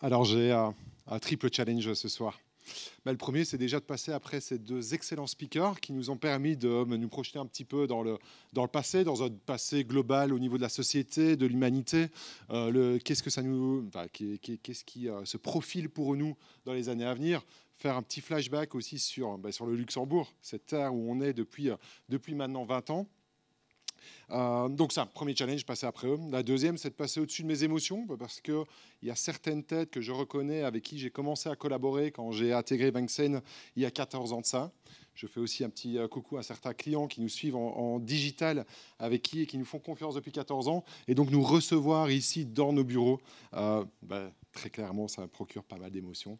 Alors j'ai un, triple challenge ce soir. Bah, le premier, c'est déjà de passer après ces deux excellents speakers qui nous ont permis de bah, nous projeter un petit peu dans le, dans le passé, dans un passé global au niveau de la société, de l'humanité. Euh, qu'est-ce que ça nous, enfin, qu'est-ce qui euh, se profile pour nous dans les années à venir faire un petit flashback aussi sur, bah, sur le Luxembourg, cette terre où on est depuis, euh, depuis maintenant 20 ans. Euh, donc ça, premier challenge, passer après eux. La deuxième, c'est de passer au-dessus de mes émotions, parce qu'il y a certaines têtes que je reconnais, avec qui j'ai commencé à collaborer quand j'ai intégré Banksen il y a 14 ans de ça. Je fais aussi un petit euh, coucou à certains clients qui nous suivent en, digital avec qui et qui nous font confiance depuis 14 ans. Et donc nous recevoir ici dans nos bureaux, euh, ben, très clairement, ça procure pas mal d'émotions.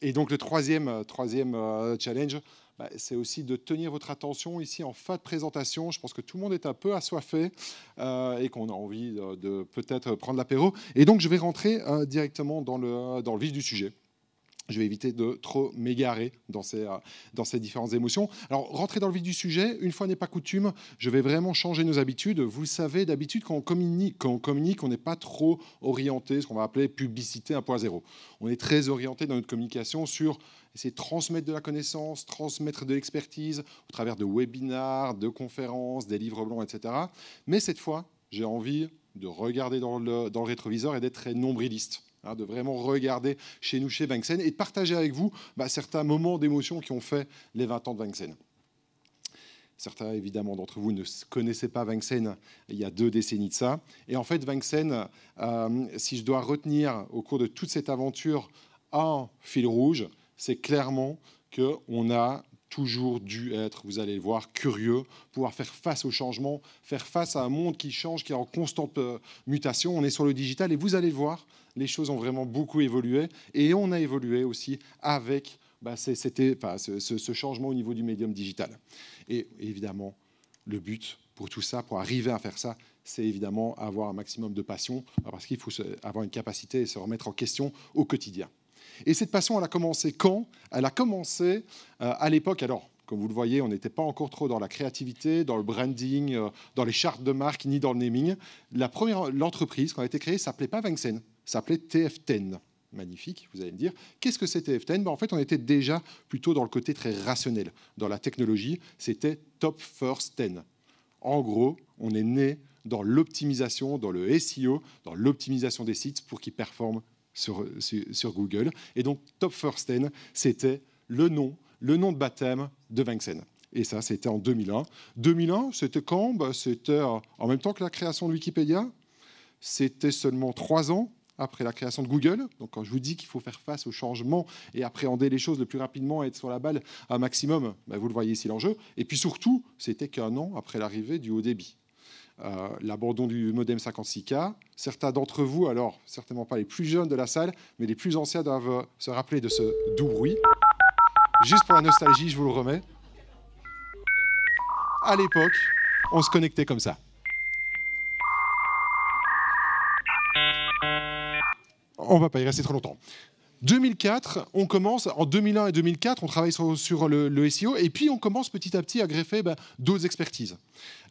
et donc le troisième, troisième challenge, bah, c'est aussi de tenir votre attention ici en fin de présentation. Je pense que tout le monde est un peu assoiffé euh, et qu'on a envie de, peut-être prendre l'apéro. Et donc, je vais rentrer euh, directement dans le, dans vif du sujet. Je vais éviter de trop m'égarer dans ces, euh, dans ces différentes émotions. Alors, rentrer dans le vif du sujet, une fois n'est pas coutume, je vais vraiment changer nos habitudes. Vous savez, d'habitude, quand communique, quand on communique, on n'est pas trop orienté, ce qu'on va appeler publicité 1.0. On est très orienté dans notre communication sur essayer de transmettre de la connaissance, transmettre de l'expertise au travers de webinars, de conférences, des livres blancs, etc. Mais cette fois, j'ai envie de regarder dans le, rétroviseur et d'être très nombriliste. Hein, de vraiment regarder chez nous, chez Vincennes, et de partager avec vous bah, certains moments d'émotion qui ont fait les 20 ans de Vincennes. Certains, évidemment, d'entre vous ne connaissaient pas Vincennes il y a deux décennies de ça. Et en fait, Vincennes, euh, si je dois retenir au cours de toute cette aventure un fil rouge, c'est clairement qu'on a toujours dû être, vous allez le voir, curieux, pouvoir faire face au changement, faire face à un monde qui change, qui est en constante euh, mutation. On est sur le digital et vous allez le voir, les choses ont vraiment beaucoup évolué et on a évolué aussi avec bah, ce, changement au niveau du médium digital. Et évidemment, le but pour tout ça, pour arriver à faire ça, c'est évidemment avoir un maximum de passion parce qu'il faut avoir une capacité et se remettre en question au quotidien. Et cette passion, elle a commencé quand Elle a commencé euh, à l'époque, alors, comme vous le voyez, on n'était pas encore trop dans la créativité, dans le branding, euh, dans les chartes de marque, ni dans le naming. La première, l'entreprise, qui a été créée, s'appelait pas ça s'appelait TF10 magnifique, vous allez me dire. Qu'est-ce que c'est tf 10 ben, En fait, on était déjà plutôt dans le côté très rationnel. Dans la technologie, c'était top first 10. En gros, on est né dans l'optimisation, dans le SEO, dans l'optimisation des sites pour qu'ils performent sur, Google. Et donc, Top First Ten, c'était le nom, le nom de baptême de Vincennes. Et ça, c'était en 2001. 2001, c'était quand bah, C'était euh, en même temps que la création de Wikipédia. C'était seulement trois ans après la création de Google. Donc quand je vous dis qu'il faut faire face au changement et appréhender les choses le plus rapidement et être sur la balle un maximum, bah, vous le voyez ici l'enjeu. Et puis surtout, c'était qu'un an après l'arrivée du haut débit. Euh, l'abandon du modem 56K. Certains d'entre vous, alors certainement pas les plus jeunes de la salle, mais les plus anciens doivent se rappeler de ce doux bruit. Juste pour la nostalgie, je vous le remets. À l'époque, on se connectait comme ça. On va pas y rester trop longtemps. 2004, on commence, en 2001 et 2004, on travaille sur, le, SEO, et puis on commence petit à petit à greffer bah, d'autres expertises.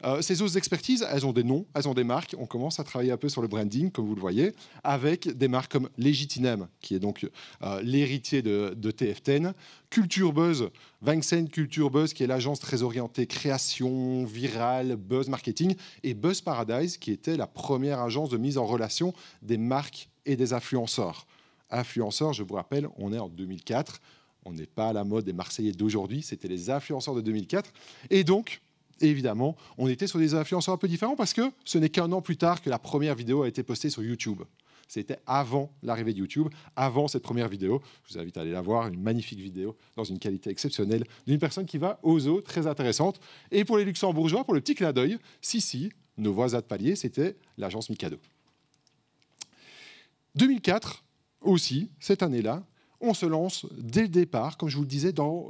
Euh, ces autres expertises, elles ont des noms, elles ont des marques, on commence à travailler un peu sur le branding, comme vous le voyez, avec des marques comme Legitinem, qui est donc euh, l'héritier de, TF10. Culture Buzz, Vangsen Culture Buzz, qui est l'agence très orientée création, virale, buzz marketing, et Buzz Paradise, qui était la première agence de mise en relation des marques et des influenceurs influenceurs. Je vous rappelle, on est en 2004. On n'est pas à la mode des Marseillais d'aujourd'hui. C'était les influenceurs de 2004. Et donc, évidemment, on était sur des influenceurs un peu différents parce que ce n'est qu'un an plus tard que la première vidéo a été postée sur YouTube. C'était avant l'arrivée de YouTube, avant cette première vidéo. Je vous invite à aller la voir, une magnifique vidéo dans une qualité exceptionnelle d'une personne qui va aux eaux, très intéressante. Et pour les luxembourgeois, pour le petit clin d'œil, si, si, nos voisins de palier, c'était l'agence Mikado. 2004, aussi, cette année-là, on se lance dès le départ, comme je vous le disais, dans,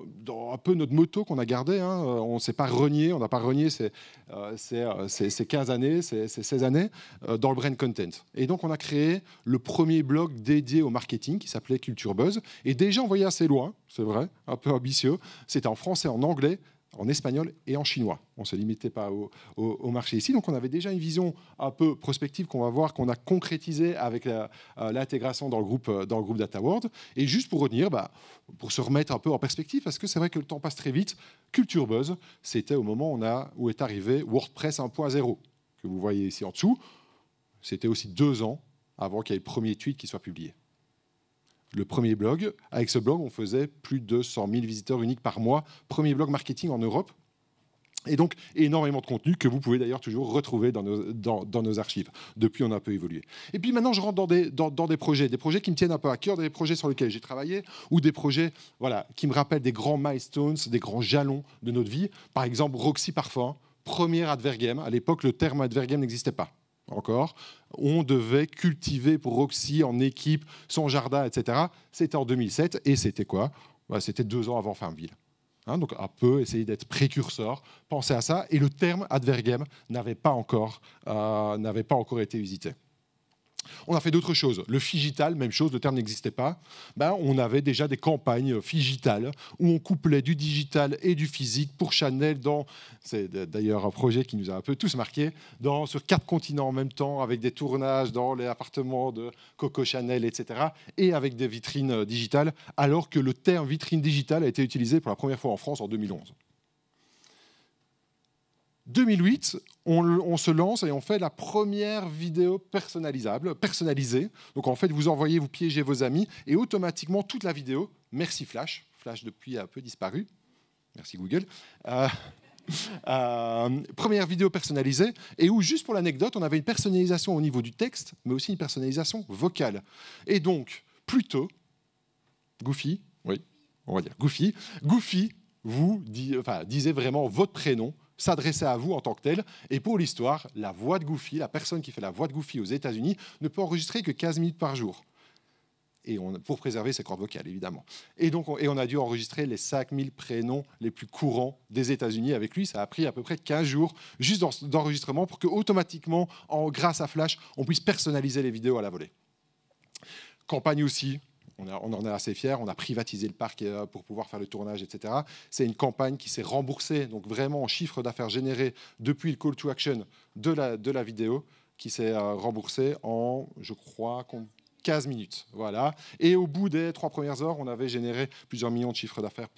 un peu notre moto qu'on a gardée. Hein. Euh, on ne s'est pas renié, on n'a pas renié ces, 15 euh, euh, années, ces, 16 années dans le brand content. Et donc, on a créé le premier blog dédié au marketing qui s'appelait Culture Buzz. Et déjà, on voyait assez loin, c'est vrai, un peu ambitieux. C'était en français, en anglais, en espagnol et en chinois. On ne se limitait pas au, marché ici. Donc on avait déjà une vision un peu prospective qu'on va voir, qu'on a concrétisé avec euh, l'intégration dans, le groupe, euh, dans Data World. Et juste pour retenir, bah, pour se remettre un peu en perspective, parce que c'est vrai que le temps passe très vite, Culture Buzz, c'était au moment où est arrivé WordPress 1.0, que vous voyez ici en dessous. C'était aussi deux ans avant qu'il y ait le premier tweet qui soit publié le premier blog. Avec ce blog, on faisait plus de 100 000 visiteurs uniques par mois. Premier blog marketing en Europe. Et donc, énormément de contenu que vous pouvez d'ailleurs toujours retrouver dans nos, archives. Depuis, on a un peu évolué. Et puis maintenant, je rentre dans des, projets, des projets qui me tiennent un peu à cœur, des projets sur lesquels j'ai travaillé, ou des projets voilà, qui me rappellent des grands milestones, des grands jalons de notre vie. Par exemple, Roxy Parfum, première advergame. À l'époque, le terme advergame n'existait pas encore, on devait cultiver pour Roxy en équipe son jardin, etc. C'était en 2007 et c'était quoi bah, C'était deux ans avant Farmville. Hein, donc un peu essayer d'être précurseur, penser à ça, et le terme advergame n'avait pas, encore, euh, pas encore été usité. On a fait d'autres choses. Le figital, même chose, le terme n'existait pas. Ben, on avait déjà des campagnes figitales où on couplait du digital et du physique pour Chanel dans, c'est d'ailleurs un projet qui nous a un peu tous marqués, dans, sur quatre continents en même temps, avec des tournages dans les appartements de Coco Chanel, etc. Et avec des vitrines euh, digitales, alors que le terme vitrine digitale a été utilisé pour la première fois en France en 2011. 2008, on, se lance et on fait la première vidéo personnalisable, personnalisée. Donc en fait, vous envoyez, vous piégez vos amis et automatiquement toute la vidéo, merci Flash, Flash depuis a peu disparu, merci Google, euh, euh, première vidéo personnalisée et où juste pour l'anecdote, on avait une personnalisation au niveau du texte, mais aussi une personnalisation vocale. Et donc, plutôt, Goofy, oui, on va dire Goofy, Goofy vous disait vraiment votre prénom s'adresser à vous en tant que tel. Et pour l'histoire, la voix de Goofy, la personne qui fait la voix de Goofy aux États-Unis, ne peut enregistrer que 15 minutes par jour. Et pour préserver ses cordes vocales, évidemment. Et donc, on, et on a dû enregistrer les 5000 prénoms les plus courants des États-Unis avec lui. Ça a pris à peu près 15 jours juste d'enregistrement pour que, automatiquement, en, grâce à Flash, on puisse personnaliser les vidéos à la volée. Campagne aussi, on, en est assez fier. On a privatisé le parc euh, pour pouvoir faire le tournage, etc. C'est une campagne qui s'est remboursée, donc vraiment en chiffre d'affaires généré depuis le call to action de la, vidéo, qui s'est euh, remboursée en, je crois, 15 minutes. Voilà. Et au bout des trois premières heures, on avait généré plusieurs millions de chiffres d'affaires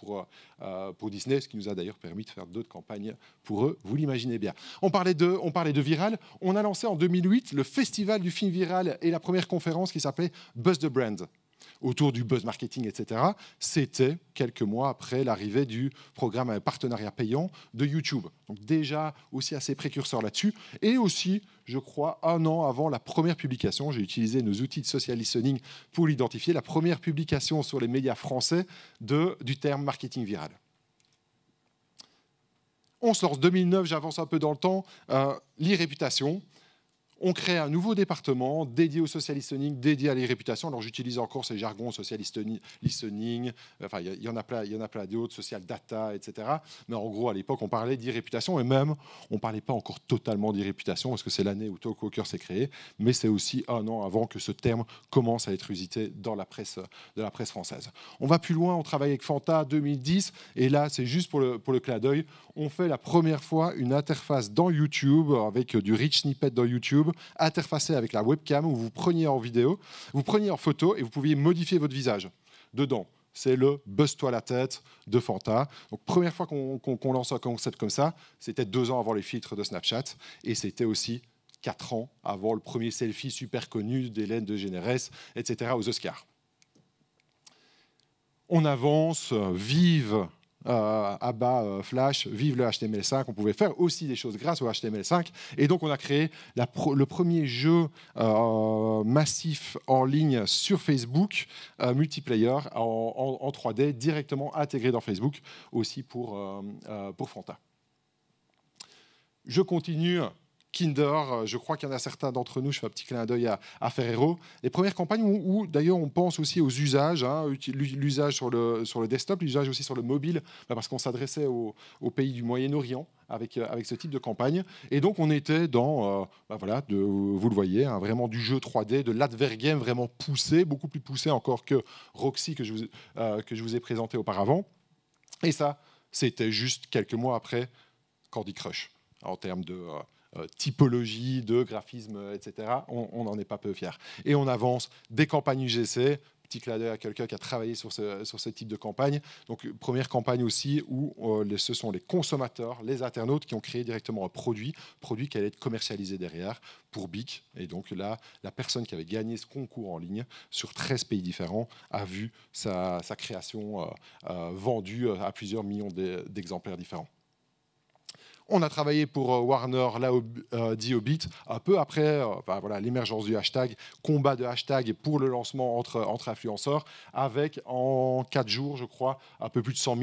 euh, pour, Disney, ce qui nous a d'ailleurs permis de faire d'autres campagnes pour eux, vous l'imaginez bien. On parlait, de, on parlait de viral. On a lancé en 2008 le festival du film viral et la première conférence qui s'appelait Buzz the Brand autour du buzz marketing, etc., c'était quelques mois après l'arrivée du programme à euh, partenariat payant de YouTube. Donc déjà aussi assez précurseur là-dessus. Et aussi, je crois, un an avant la première publication, j'ai utilisé nos outils de social listening pour l'identifier, la première publication sur les médias français de, du terme marketing viral. On se lance 2009, j'avance un peu dans le temps, euh, l'irréputation on crée un nouveau département dédié au social listening, dédié à les réputations. Alors j'utilise encore ces jargons social listening, enfin il y, en a plein, il y en a plein d'autres, social data, etc. Mais en gros à l'époque on parlait d'irréputation et même on ne parlait pas encore totalement d'irréputation parce que c'est l'année où Talkwalker s'est créé, mais c'est aussi un an avant que ce terme commence à être usité dans la presse, de la presse française. On va plus loin, on travaille avec Fanta 2010 et là c'est juste pour le, pour le clin d'œil, on fait la première fois une interface dans YouTube avec du rich snippet dans YouTube interfacé avec la webcam où vous preniez en vidéo, vous preniez en photo et vous pouviez modifier votre visage dedans c'est le Buzz-toi la tête de Fanta. Donc, première fois qu'on lance un concept comme ça, c'était deux ans avant les filtres de Snapchat et c'était aussi quatre ans avant le premier selfie super connu d'Hélène de Généresse, etc., aux Oscars. On avance, euh, vive euh, à ABBA, euh, Flash, vive le HTML5. On pouvait faire aussi des choses grâce au HTML5. Et donc, on a créé le premier jeu euh, massif en ligne sur Facebook, multiplayer, en, 3D, directement intégré dans Facebook, aussi pour, pour Fronta. Je continue Kinder, euh, je crois qu'il y en a certains d'entre nous, je fais un petit clin d'œil à, Ferrero, les premières campagnes où, d'ailleurs on pense aussi aux usages, hein, l'usage sur le, sur le desktop, l'usage aussi sur le mobile, bah, parce qu'on s'adressait aux au pays du Moyen-Orient avec, euh, avec ce type de campagne. Et donc on était dans, euh, bah, voilà, vous le voyez, hein, vraiment du jeu 3D, de l'advergame vraiment poussé, beaucoup plus poussé encore que Roxy que je vous, que je vous ai présenté auparavant. Et ça, c'était juste quelques mois après Candy Crush en termes de... Euh, typologie de graphisme, etc., on n'en est pas peu fier. Et on avance des campagnes UGC, petit clin à quelqu'un qui a travaillé sur ce, sur ce type de campagne. Donc, première campagne aussi où euh, les, ce sont les consommateurs, les internautes qui ont créé directement un produit, produit qui allait être commercialisé derrière pour BIC. Et donc là, la personne qui avait gagné ce concours en ligne sur 13 pays différents a vu sa, création euh, vendue à plusieurs millions d'exemplaires différents. On a travaillé pour euh, Warner, là, où euh, dit Hobbit, un peu après euh, voilà, l'émergence du hashtag, combat de hashtag pour le lancement entre, influenceurs, avec en 4 jours, je crois, un peu plus de 100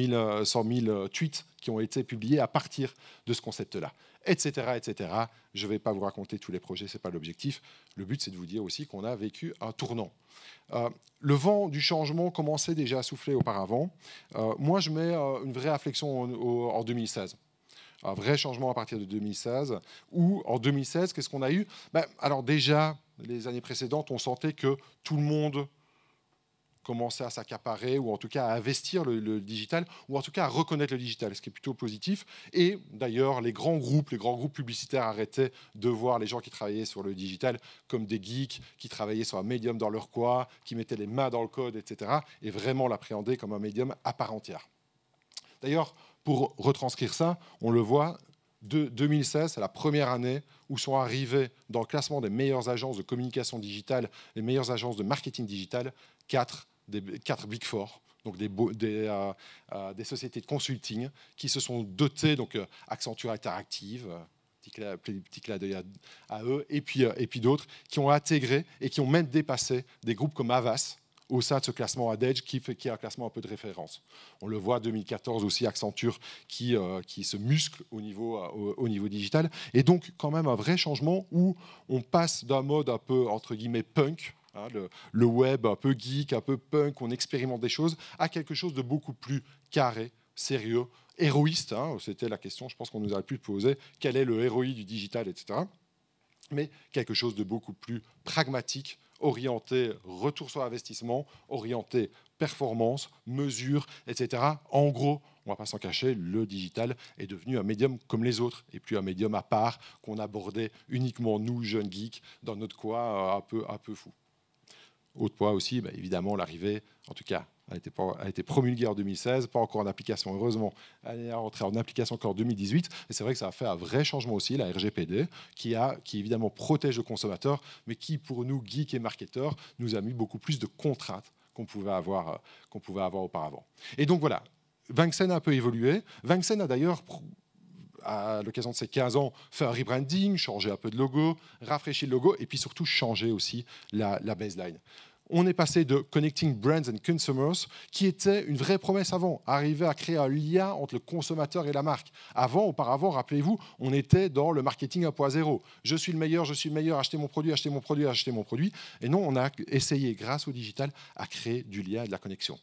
000, tweets qui ont été publiés à partir de ce concept-là, etc., etc. Je ne vais pas vous raconter tous les projets, ce n'est pas l'objectif. Le but, c'est de vous dire aussi qu'on a vécu un tournant. le vent du changement commençait déjà à souffler auparavant. moi, je mets une vraie réflexion en 2016 un vrai changement à partir de 2016. Ou en 2016, qu'est-ce qu'on a eu ben, Alors déjà, les années précédentes, on sentait que tout le monde commençait à s'accaparer, ou en tout cas à investir le, le, digital, ou en tout cas à reconnaître le digital, ce qui est plutôt positif. Et d'ailleurs, les grands groupes, les grands groupes publicitaires arrêtaient de voir les gens qui travaillaient sur le digital comme des geeks, qui travaillaient sur un médium dans leur coin, qui mettaient les mains dans le code, etc., et vraiment l'appréhendaient comme un médium à part entière. D'ailleurs, pour retranscrire ça, on le voit, de 2016, c'est la première année où sont arrivés dans le classement des meilleures agences de communication digitale, les meilleures agences de marketing digital, quatre, des, quatre Big Four donc euh, euh, des, sociétés de consulting qui se sont dotées, donc euh, Accenture Interactive, à, eux, et puis, et puis d'autres, qui ont intégré et qui ont même dépassé des groupes comme Avas, au sein de ce classement Adage qui, qui est un classement un peu de référence. On le voit 2014 aussi Accenture qui, euh, se muscle euh, au niveau, digital. Et donc quand même un vrai changement où on passe d'un mode un peu entre guillemets punk. Hein, le, web un peu geek, un peu punk, on expérimente des choses, à quelque chose de beaucoup plus carré, sérieux, héroïste. Hein. C'était la question, je pense qu'on nous a pu poser. Quel est le héroï du digital, etc. Mais quelque chose de beaucoup plus pragmatique, orienté retour sur investissement, orienté performance, mesure, etc. En gros, on ne va pas s'en cacher, le digital est devenu un médium comme les autres, et plus un médium à part qu'on abordait uniquement nous, jeunes geeks, dans notre quoi euh, un peu, un peu fou. Autre point aussi, bah, évidemment, l'arrivée, en tout cas a été, a été promulguée en 2016, pas encore en application, heureusement. Elle est rentrée en application encore en 2018. Et c'est vrai que ça a fait un vrai changement aussi, la RGPD, qui, a, qui évidemment protège le consommateur, mais qui, pour nous, geeks et marketeurs, nous a mis beaucoup plus de contraintes qu'on pouvait avoir, euh, qu'on pouvait avoir auparavant. Et donc voilà, Vincennes a un peu évolué. Vincennes a d'ailleurs à l'occasion de ses 15 ans, fait un rebranding, changé un peu de logo, rafraîchi le logo et puis surtout changer aussi la baseline on est passé de Connecting Brands and Consumers, qui était une vraie promesse avant, arriver à créer un lien entre le consommateur et la marque. Avant, auparavant, rappelez-vous, on était dans le marketing à zéro. Je suis le meilleur, je suis le meilleur, achetez mon produit, achetez mon produit, achetez mon produit. Et non, on a essayé, grâce au digital, à créer du lien et de la connexion.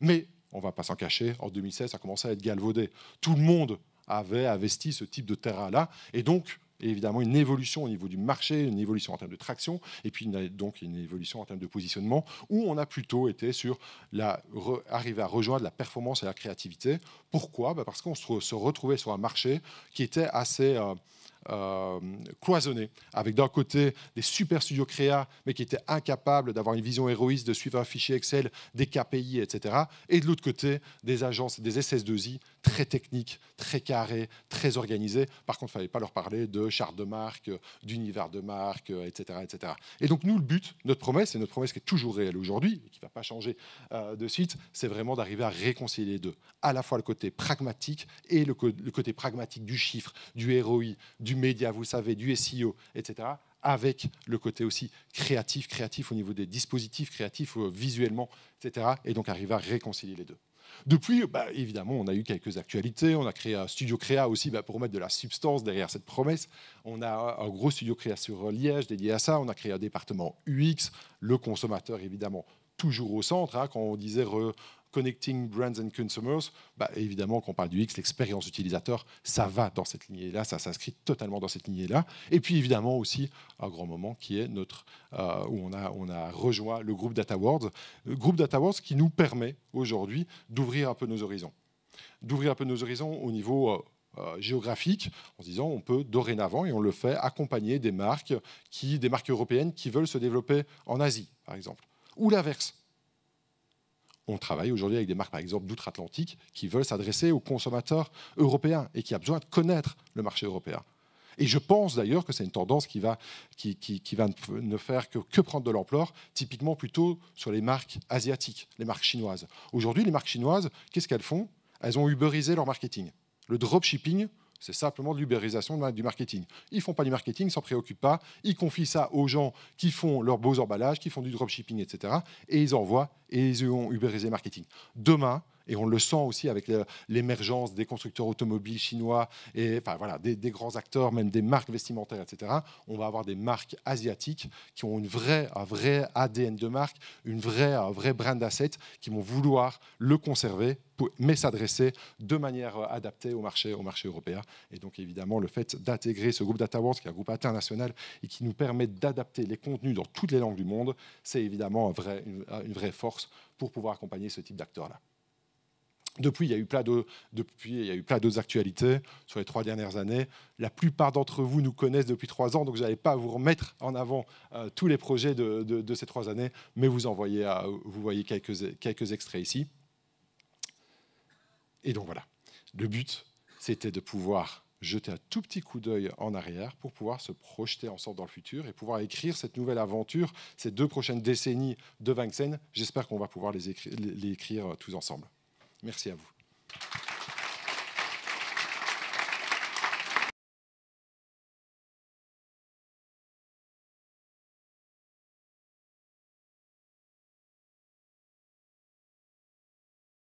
Mais, on ne va pas s'en cacher, en 2016, ça commencé à être galvaudé. Tout le monde avait investi ce type de terrain-là. Et donc, et évidemment une évolution au niveau du marché, une évolution en termes de traction, et puis donc une évolution en termes de positionnement, où on a plutôt été sur la, arriver à rejoindre la performance et la créativité. Pourquoi bah, Parce qu'on se retrouvait sur un marché qui était assez... Euh, euh, cloisonné, avec d'un côté des super studios créa, mais qui étaient incapables d'avoir une vision héroïste, de suivre un fichier Excel, des KPI, etc., et de l'autre côté des agences, des SS2I très technique, très carré, très organisé. Par contre, il ne fallait pas leur parler de charte de marque, d'univers de marque, etc., euh, etc. Et donc, nous, le but, notre promesse, et notre promesse qui est toujours réelle aujourd'hui, et qui ne va pas changer euh, de suite, c'est vraiment d'arriver à réconcilier les deux. À la fois le côté pragmatique et le, le côté pragmatique du chiffre, du ROI, du média, vous savez, du SEO, etc., avec le côté aussi créatif, créatif au niveau des dispositifs, créatifs euh, visuellement, etc. Et donc arriver à réconcilier les deux. Depuis, bah, évidemment, on a eu quelques actualités. On a créé un studio créa aussi bah, pour mettre de la substance derrière cette promesse. On a un gros studio créa sur Liège dédié à ça. On a créé un département UX, le consommateur évidemment toujours au centre. Hein, quand on disait Connecting Brands and Consumers, bah, évidemment, évidemment, qu'on parle du X, l'expérience utilisateur, ça va dans cette lignée-là, ça s'inscrit totalement dans cette lignée-là. Et puis, évidemment, aussi, un grand moment qui est notre, euh, où on a, on a rejoint le groupe Data le groupe DataWorld qui nous permet aujourd'hui d'ouvrir un peu nos horizons. D'ouvrir un peu nos horizons au niveau. Euh, euh, géographique, en se disant on peut dorénavant, et on le fait, accompagner des marques, qui, des marques européennes qui veulent se développer en Asie, par exemple. Ou l'inverse on travaille aujourd'hui avec des marques, par exemple, d'outre-Atlantique, qui veulent s'adresser aux consommateurs européens et qui a besoin de connaître le marché européen. Et je pense d'ailleurs que c'est une tendance qui va, qui, va ne faire que, que prendre de l'ampleur, typiquement plutôt sur les marques asiatiques, les marques chinoises. Aujourd'hui, les marques chinoises, qu'est-ce qu'elles font Elles ont uberisé leur marketing. Le dropshipping, c'est simplement de l'ubérisation du marketing. Ils font pas du marketing, s'en préoccupent pas. Ils confient ça aux gens qui font leurs beaux emballages, qui font du dropshipping, etc. Et ils envoient et ils ont ubérisé marketing. Demain, et on le sent aussi avec l'émergence des constructeurs automobiles chinois et enfin, voilà, des, grands acteurs, même des marques vestimentaires, etc. On va avoir des marques asiatiques qui ont une un vrai ADN de marque, une vraie, un vrai brand asset qui vont vouloir le conserver, mais s'adresser de manière euh, adaptée au marché, au marché européen. Et donc évidemment, le fait d'intégrer ce groupe DataWorks qui est un groupe international et qui nous permet d'adapter les contenus dans toutes les langues du monde, c'est évidemment une, une vraie force pour pouvoir accompagner ce type d'acteurs-là. Depuis, il y a eu plein de, depuis, il y a eu plein d'autres actualités sur les trois dernières années. La plupart d'entre vous nous connaissent depuis trois ans, donc je n'allais pas vous remettre en avant euh, tous les projets de, de, ces trois années, mais vous en voyez, euh, vous voyez quelques, quelques extraits ici. Et donc voilà, le but, c'était de pouvoir jeter un tout petit coup d'œil en arrière pour pouvoir se projeter ensemble dans le futur et pouvoir écrire cette nouvelle aventure, ces deux prochaines décennies de Vincennes. J'espère qu'on va pouvoir les écrire, les écrire euh, tous ensemble. Merci à vous.